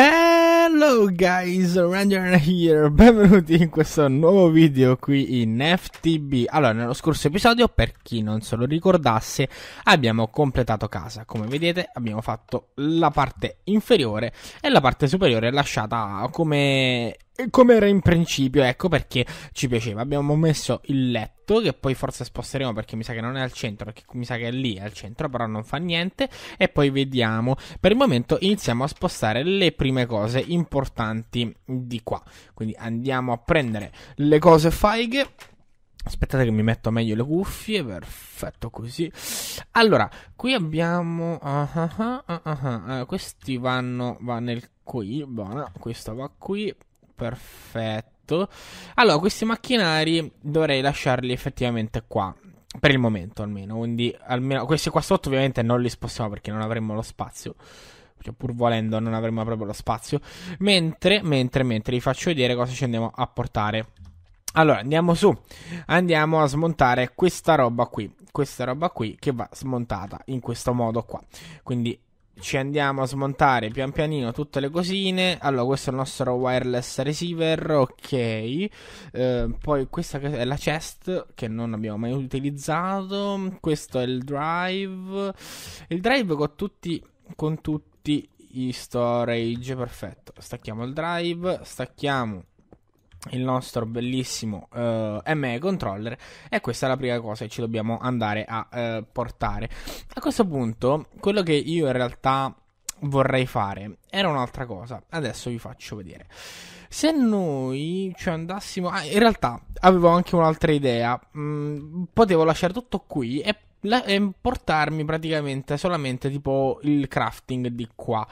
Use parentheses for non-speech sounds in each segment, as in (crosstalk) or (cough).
Hello guys, Ranger here, benvenuti in questo nuovo video qui in FTB Allora, nello scorso episodio, per chi non se lo ricordasse, abbiamo completato casa Come vedete abbiamo fatto la parte inferiore e la parte superiore lasciata come come era in principio, ecco perché ci piaceva. Abbiamo messo il letto dritto, che poi forse sposteremo perché mi sa che non è al centro, perché mi sa che è lì, è al centro, però non fa niente. E poi vediamo. Per il momento iniziamo a spostare le prime cose importanti di qua. Quindi andiamo a prendere le cose fighe. Aspettate che mi metto meglio le cuffie, perfetto così. Allora, qui abbiamo... Uh, uh, uh, questi vanno... va nel qui, buona, questo va qui, perfetto tutto. Allora, questi macchinari dovrei lasciarli effettivamente qua. Per il momento almeno. Quindi, almeno questi qua sotto, ovviamente, non li spostiamo perché non avremmo lo spazio. Cioè, pur volendo, non avremmo proprio lo spazio. Mentre, mentre, mentre, vi faccio vedere cosa ci andiamo a portare. Allora, andiamo su. Andiamo a smontare questa roba qui. Questa roba qui che va smontata in questo modo qua. Quindi ci andiamo a smontare pian pianino tutte le cosine. Allora, questo è il nostro wireless receiver, ok. Eh, poi questa è la chest che non abbiamo mai utilizzato. Questo è il drive. Il drive con tutti, con tutti i storage, perfetto. Stacchiamo il drive, stacchiamo il nostro bellissimo uh, eh, ME controller e questa è la prima cosa che ci dobbiamo andare a uh, portare. A questo punto, quello che io in realtà vorrei fare era un'altra cosa. Adesso vi faccio vedere. Se noi ci andassimo... Ah, in realtà avevo anche un'altra idea. Mm, potevo lasciare tutto qui e e portarmi praticamente solamente tipo il crafting di qua.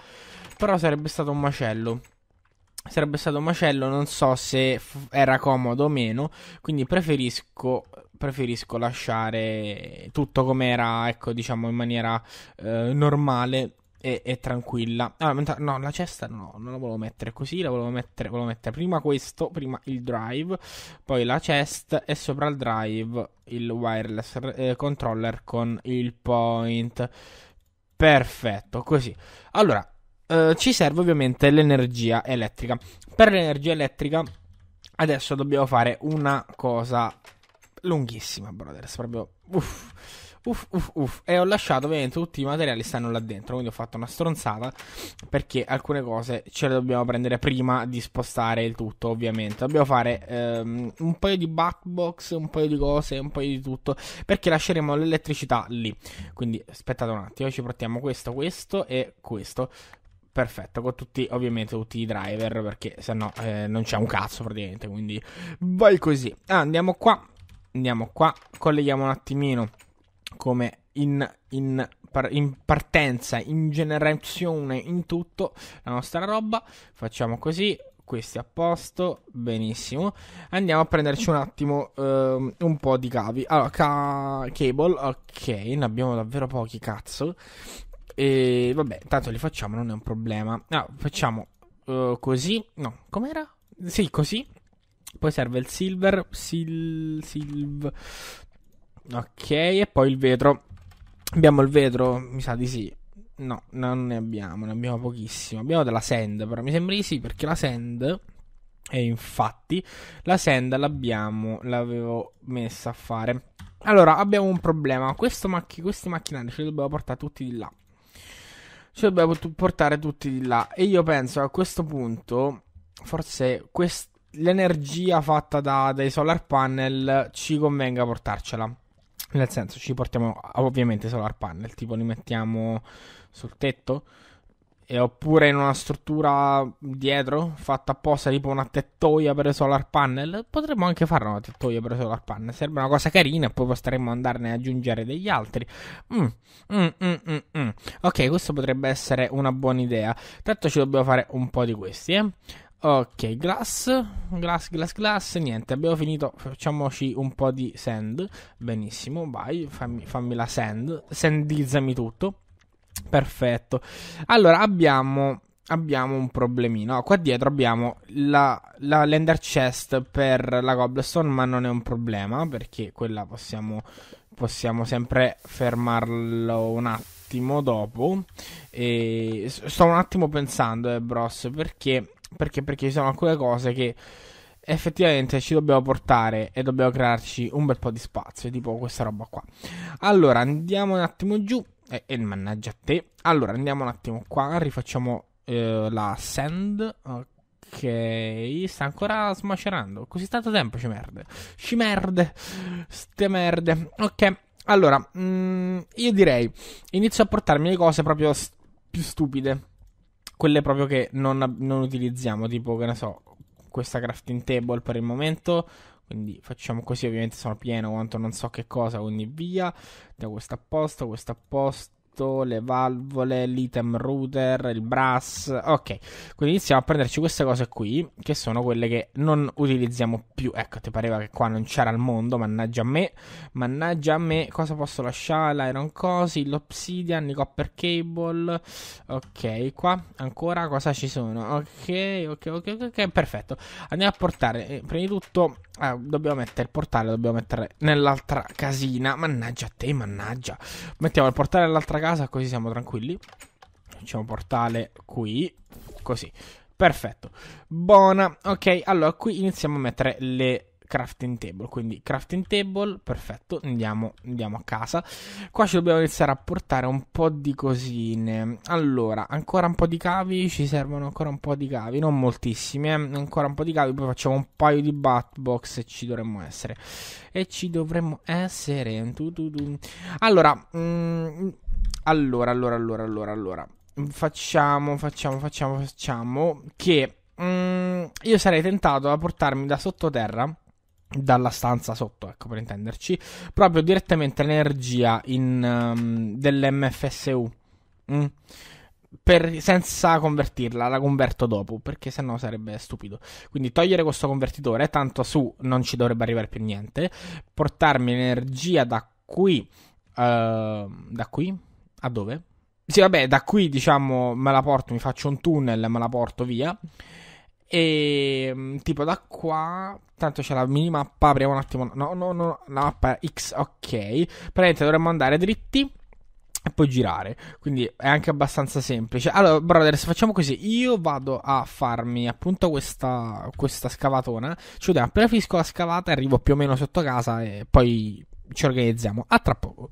Però sarebbe stato un macello sarebbe stato un macello, non so se f- era comodo o meno, quindi preferisco, preferisco lasciare tutto com'era, ecco, diciamo in maniera eh, normale e, e tranquilla. Allora, ah, no, la cesta no, non la volevo mettere così, la volevo mettere, volevo mettere prima questo, prima il drive, poi la chest e sopra il drive il wireless eh, controller con il point. Perfetto, così. Allora, eh, ci serve ovviamente l'energia elettrica. Per l'energia elettrica adesso dobbiamo fare una cosa lunghissima, brothers, proprio uff. Uff, uff, uff. E ho lasciato ovviamente tutti i materiali stanno là dentro. Quindi ho fatto una stronzata. Perché alcune cose ce le dobbiamo prendere prima di spostare il tutto, ovviamente. Dobbiamo fare ehm, un paio di backbox, un paio di cose, un paio di tutto. Perché lasceremo l'elettricità lì. Quindi aspettate un attimo, ci portiamo questo, questo e questo. Perfetto, con tutti, ovviamente tutti i driver, perché sennò eh, non c'è un cazzo praticamente, quindi vai così. Ah, andiamo qua, andiamo qua, colleghiamo un attimino come in, in, par- in partenza, in generazione, in tutto la nostra roba. Facciamo così, questi a posto, benissimo. Andiamo a prenderci un attimo ehm, un po' di cavi. Allora, ca- cable, ok, ne abbiamo davvero pochi, cazzo. E vabbè, tanto li facciamo, non è un problema. No, ah, facciamo uh, così. No, com'era? Sì, così. Poi serve il silver. Sil. Silv. Ok, e poi il vetro. Abbiamo il vetro? Mi sa di sì. No, non ne abbiamo, ne abbiamo pochissimo. Abbiamo della sand, però mi sembra di sì, perché la sand. E infatti la sand l'abbiamo, l'avevo messa a fare. Allora, abbiamo un problema. Macch- questi macchinari ce li dobbiamo portare tutti di là ci dobbiamo t- portare tutti di là. E io penso a questo punto, forse quest- l'energia fatta da- dai solar panel ci convenga portarcela. Nel senso, ci portiamo ovviamente solar panel, tipo li mettiamo sul tetto e oppure in una struttura dietro fatta apposta tipo una tettoia per i solar panel potremmo anche fare una tettoia per i solar panel sarebbe una cosa carina e poi potremmo andarne a aggiungere degli altri mm mm, mm, mm, mm, ok questo potrebbe essere una buona idea tanto ci dobbiamo fare un po' di questi eh Ok, glass, glass, glass, glass, niente, abbiamo finito, facciamoci un po' di sand, benissimo, vai, fammi, fammi la sand, sandizzami tutto, Perfetto. Allora, abbiamo, abbiamo un problemino. Qua dietro abbiamo la, la Lender Chest per la Cobblestone, ma non è un problema, perché quella possiamo, possiamo sempre fermarlo un attimo dopo. E sto un attimo pensando, eh, Bros, perché, perché, perché ci sono alcune cose che effettivamente ci dobbiamo portare e dobbiamo crearci un bel po' di spazio, tipo questa roba qua. Allora, andiamo un attimo giù e, e mannaggia te. Allora, andiamo un attimo qua, rifacciamo eh, la send. Ok, sta ancora smacerando. Così tanto tempo ci merde. Ci merde. Ste merde. Ok, allora, mh, mm, io direi, inizio a portarmi le cose proprio st- più stupide. Quelle proprio che non, non utilizziamo, tipo, che ne so, questa crafting table per il momento quindi facciamo così, ovviamente sono pieno quanto non so che cosa, quindi via, da questo a posto, questo a posto l'impianto, le valvole, l'item router, il brass. Ok, quindi iniziamo a prenderci queste cose qui, che sono quelle che non utilizziamo più. Ecco, ti pareva che qua non c'era al mondo, mannaggia a me. Mannaggia a me, cosa posso lasciare? L'iron cosi, l'obsidian, i copper cable. Ok, qua ancora cosa ci sono? Ok, ok, ok, ok, perfetto. Andiamo a portare, eh, prima di tutto... Eh, dobbiamo mettere il portale, dobbiamo mettere nell'altra casina. Mannaggia a te, mannaggia. Mettiamo il portale nell'altra casina casa così siamo tranquilli. Facciamo portale qui, così. Perfetto. Buona. Ok, allora qui iniziamo a mettere le crafting table. Quindi crafting table, perfetto, andiamo, andiamo, a casa. Qua ci dobbiamo iniziare a portare un po' di cosine. Allora, ancora un po' di cavi, ci servono ancora un po' di cavi, non moltissimi, eh? ancora un po' di cavi, poi facciamo un paio di bat box e ci dovremmo essere. E ci dovremmo essere. Allora, mh, mm, allora, allora, allora, allora, allora. Facciamo, facciamo, facciamo, facciamo. Che mm, io sarei tentato a portarmi da sottoterra dalla stanza sotto, ecco per intenderci, proprio direttamente l'energia in, um, dell'MFSU. Mm. Per, senza convertirla, la converto dopo, perché sennò sarebbe stupido. Quindi togliere questo convertitore, tanto su non ci dovrebbe arrivare più niente, portarmi energia da qui, uh, da qui, a dove? Sì, vabbè, da qui diciamo me la porto, mi faccio un tunnel e me la porto via. E mm, tipo da qua, tanto c'è la minimappa, apriamo un attimo, no, no, no, la mappa X, ok. Praticamente dovremmo andare dritti e poi girare. Quindi è anche abbastanza semplice. Allora, brother, se facciamo così. Io vado a farmi appunto questa, questa scavatona. vediamo. appena finisco la scavata, arrivo più o meno sotto casa e poi ci organizziamo. A tra poco.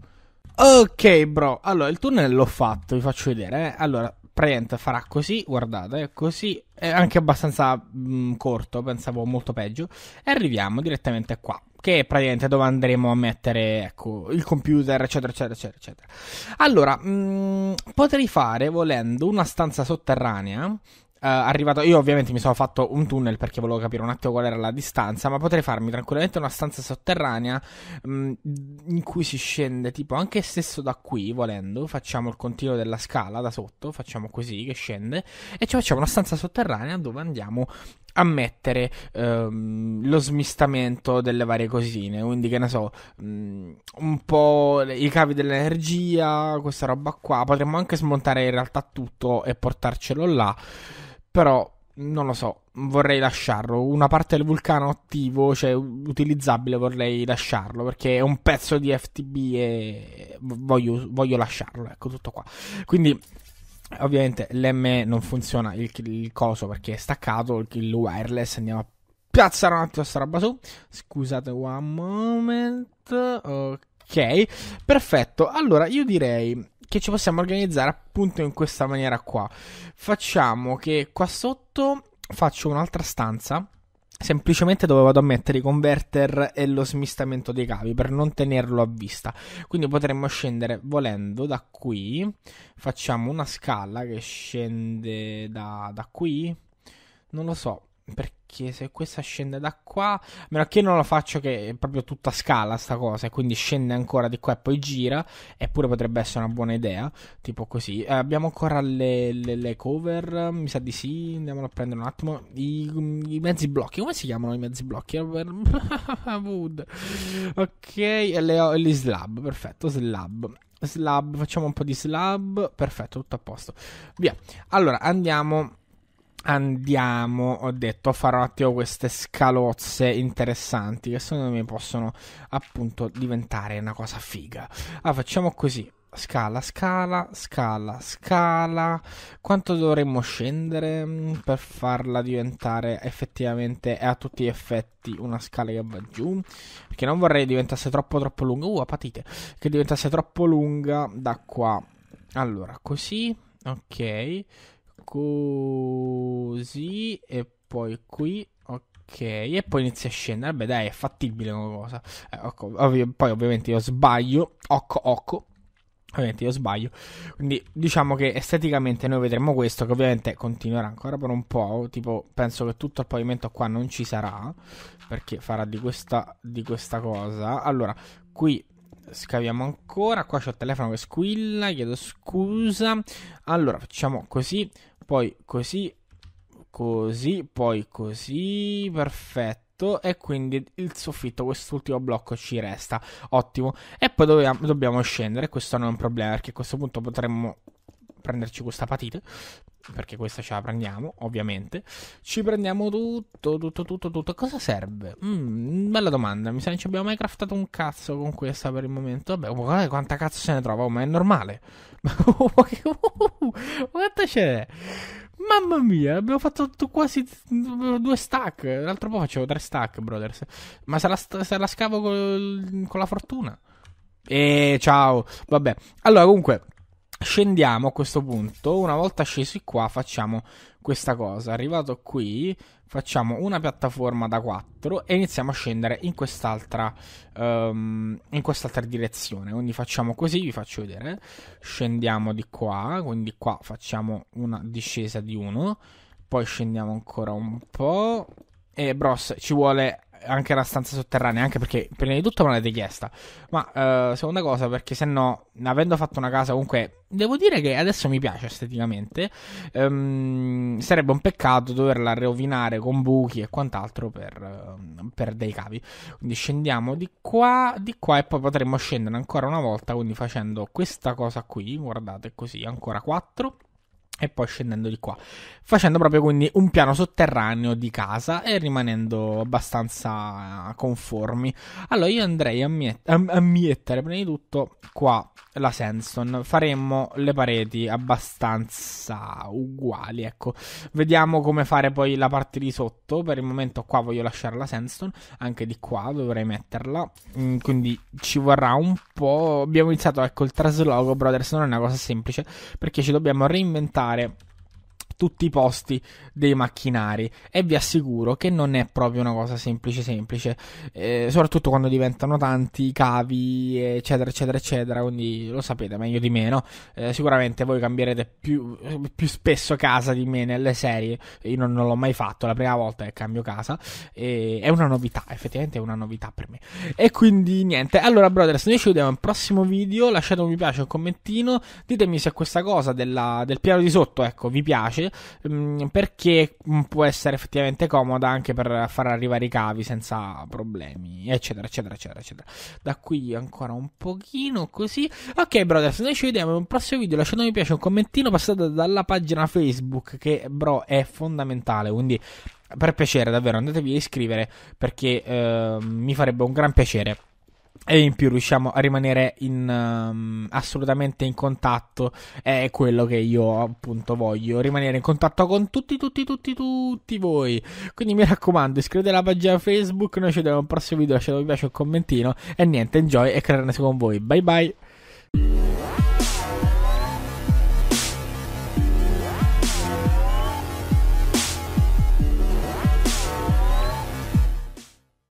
Ok, bro. Allora, il tunnel l'ho fatto, vi faccio vedere. Eh. Allora, praticamente farà così, guardate, così. È anche abbastanza mh, mm, corto, pensavo molto peggio. E arriviamo direttamente qua che è praticamente dove andremo a mettere ecco, il computer, eccetera, eccetera, eccetera, eccetera. Allora, mh, mm, potrei fare, volendo, una stanza sotterranea eh, arrivato, io ovviamente mi sono fatto un tunnel perché volevo capire un attimo qual era la distanza, ma potrei farmi tranquillamente una stanza sotterranea mh, mm, in cui si scende tipo anche stesso da qui, volendo, facciamo il continuo della scala da sotto, facciamo così che scende e ci facciamo una stanza sotterranea dove andiamo a mettere ehm, lo smistamento delle varie cosine, quindi che ne so, mh, mm, un po' i cavi dell'energia, questa roba qua, potremmo anche smontare in realtà tutto e portarcelo là però non lo so, vorrei lasciarlo. Una parte del vulcano attivo, cioè utilizzabile, vorrei lasciarlo perché è un pezzo di FTB e voglio, voglio lasciarlo. Ecco tutto qua. Quindi ovviamente l'M non funziona il, il, coso perché è staccato il wireless andiamo a piazzare un attimo questa roba su scusate one moment ok perfetto allora io direi che ci possiamo organizzare appunto in questa maniera qua. Facciamo che qua sotto faccio un'altra stanza semplicemente dove vado a mettere i converter e lo smistamento dei cavi per non tenerlo a vista quindi potremmo scendere volendo da qui facciamo una scala che scende da, da qui non lo so perché cacchio, se questa scende da qua, a meno che non la faccio che è proprio tutta scala sta cosa, e quindi scende ancora di qua e poi gira, eppure potrebbe essere una buona idea, tipo così. Eh, abbiamo ancora le, le, le, cover, mi sa di sì, andiamolo a prendere un attimo. I, I, mezzi blocchi, come si chiamano i mezzi blocchi? (laughs) Wood. ok, e le, gli slab, perfetto, slab slab, facciamo un po' di slab, perfetto, tutto a posto. Via. Allora, andiamo andiamo, ho detto, a fare un attimo queste scalozze interessanti che secondo me possono appunto diventare una cosa figa. Allora ah, facciamo così. Scala, scala, scala, scala. Quanto dovremmo scendere mm, per farla diventare effettivamente a tutti gli effetti una scala che va giù? Perché non vorrei diventasse troppo troppo lunga. Uh, patite. Che diventasse troppo lunga da qua. Allora, così. Ok. Così. E poi qui. Ok, e poi inizia a scendere. beh dai, è fattibile una cosa. Eh, ecco, ovvio, poi, ovviamente, io sbaglio. Occo, occo. Ovviamente io sbaglio. Quindi diciamo che esteticamente noi vedremo questo che ovviamente continuerà ancora per un po'. Tipo penso che tutto il pavimento qua non ci sarà perché farà di questa, di questa cosa. Allora qui scaviamo ancora. Qua c'è il telefono che squilla, chiedo scusa. Allora, facciamo così, poi così, così, poi così. Perfetto e quindi il soffitto, quest'ultimo blocco ci resta, ottimo. E poi dobbiamo, dobbiamo scendere, questo non è un problema perché a questo punto potremmo prenderci questa patita. Perché questa ce la prendiamo, ovviamente. Ci prendiamo tutto, tutto, tutto, tutto. Cosa serve? Mm, bella domanda. Mi sa che non ci abbiamo mai craftato un cazzo con questa per il momento. Vabbè, oh, guarda quanta cazzo se ne trova. Oh, ma è normale. (laughs) Oh, uh, quanta c'è? Mamma mia, abbiamo fatto quasi due stack. L'altro po' facevo tre stack, brothers. Ma se la, se la scavo col, con la fortuna. E eh, ciao. Vabbè. Allora, comunque. Scendiamo a questo punto, una volta scesi qua facciamo questa cosa, arrivato qui facciamo una piattaforma da 4 e iniziamo a scendere in quest'altra, um, in quest'altra direzione, quindi facciamo così, vi faccio vedere, scendiamo di qua, quindi qua facciamo una discesa di 1, poi scendiamo ancora un po' e Bros ci vuole anche la stanza sotterranea, anche perché prima di tutto me l'avete chiesta, ma uh, seconda cosa perché se no, avendo fatto una casa comunque, devo dire che adesso mi piace esteticamente, um, sarebbe un peccato doverla rovinare con buchi e quant'altro per, uh, per, dei cavi. Quindi scendiamo di qua, di qua e poi potremmo scendere ancora una volta, quindi facendo questa cosa qui, guardate così, ancora 4 e poi scendendo di qua, facendo proprio quindi un piano sotterraneo di casa e rimanendo abbastanza conformi. Allora io andrei a, miet- prima di tutto qua la sandstone, faremmo le pareti abbastanza uguali, ecco. Vediamo come fare poi la parte di sotto, per il momento qua voglio lasciare la sandstone, anche di qua dovrei metterla, mm, quindi ci vorrà un po'. Abbiamo iniziato ecco il traslogo, brothers, non è una cosa semplice, perché ci dobbiamo reinventare ascoltare tutti i posti dei macchinari e vi assicuro che non è proprio una cosa semplice semplice, eh, soprattutto quando diventano tanti i cavi eccetera eccetera eccetera, quindi lo sapete meglio di me, no? Eh, sicuramente voi cambierete più, più, spesso casa di me nelle serie, io non, non, l'ho mai fatto, la prima volta che cambio casa, e è una novità, effettivamente è una novità per me. E quindi niente, allora brothers, noi ci vediamo al prossimo video, lasciate un mi piace, un commentino, ditemi se questa cosa della, del piano di sotto, ecco, vi piace, Ehm, perché mm, può essere effettivamente comoda anche per far arrivare i cavi senza problemi, eccetera, eccetera, eccetera, eccetera. Da qui ancora un pochino così. Ok, brothers, noi ci vediamo in un prossimo video. Lasciate un mi piace, un commentino, passate dalla pagina Facebook che, bro, è fondamentale, quindi per piacere davvero andatevi a iscrivere perché eh, mi farebbe un gran piacere e in più riusciamo a rimanere in, um, assolutamente in contatto. È quello che io appunto voglio, rimanere in contatto con tutti, tutti, tutti, tutti voi. Quindi mi raccomando, iscrivetevi alla pagina Facebook, noi ci vediamo al prossimo video, lasciate un mi piace, un commentino e niente, enjoy e crearne con voi. Bye bye.